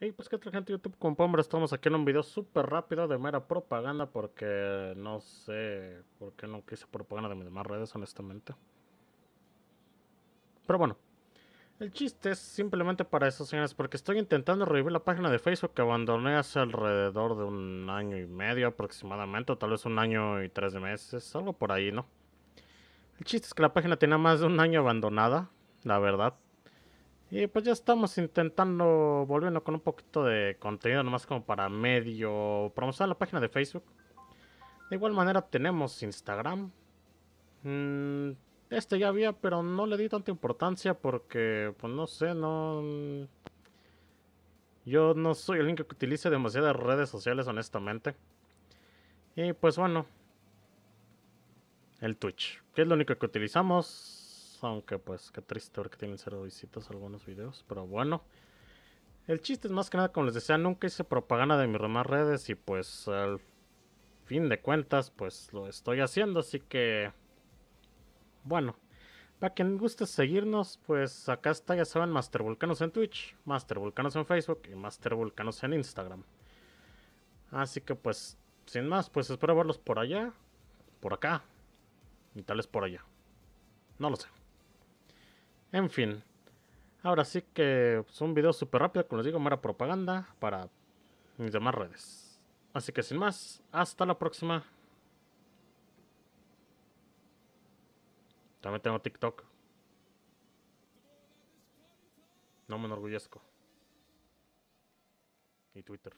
Hey, pues qué tal gente YouTube con Pombra, estamos aquí en un video súper rápido de mera propaganda porque no sé por qué no quise propaganda de mis demás redes honestamente. Pero bueno, el chiste es simplemente para eso señores porque estoy intentando revivir la página de Facebook que abandoné hace alrededor de un año y medio aproximadamente, o tal vez un año y tres meses, algo por ahí, ¿no? El chiste es que la página tenía más de un año abandonada, la verdad. Y pues ya estamos intentando, volviendo con un poquito de contenido, nomás como para medio promocionar la página de Facebook. De igual manera tenemos Instagram. Mm, este ya había, pero no le di tanta importancia porque, pues no sé, no... Yo no soy el único que utilice demasiadas redes sociales, honestamente. Y pues bueno. El Twitch, que es lo único que utilizamos aunque pues qué triste ver que tienen cero visitas algunos videos. Pero bueno. El chiste es más que nada, como les decía, nunca hice propaganda de mis demás redes y pues al fin de cuentas pues lo estoy haciendo. Así que bueno. Para quien guste seguirnos, pues acá está, ya saben, Master Vulcanos en Twitch, Master Vulcanos en Facebook y Master Vulcanos en Instagram. Así que pues, sin más, pues espero verlos por allá, por acá y tal vez por allá. No lo sé. En fin. Ahora sí que es un video súper rápido, como les digo, mera propaganda para mis demás redes. Así que sin más, hasta la próxima. También tengo TikTok. No me enorgullezco. Y Twitter.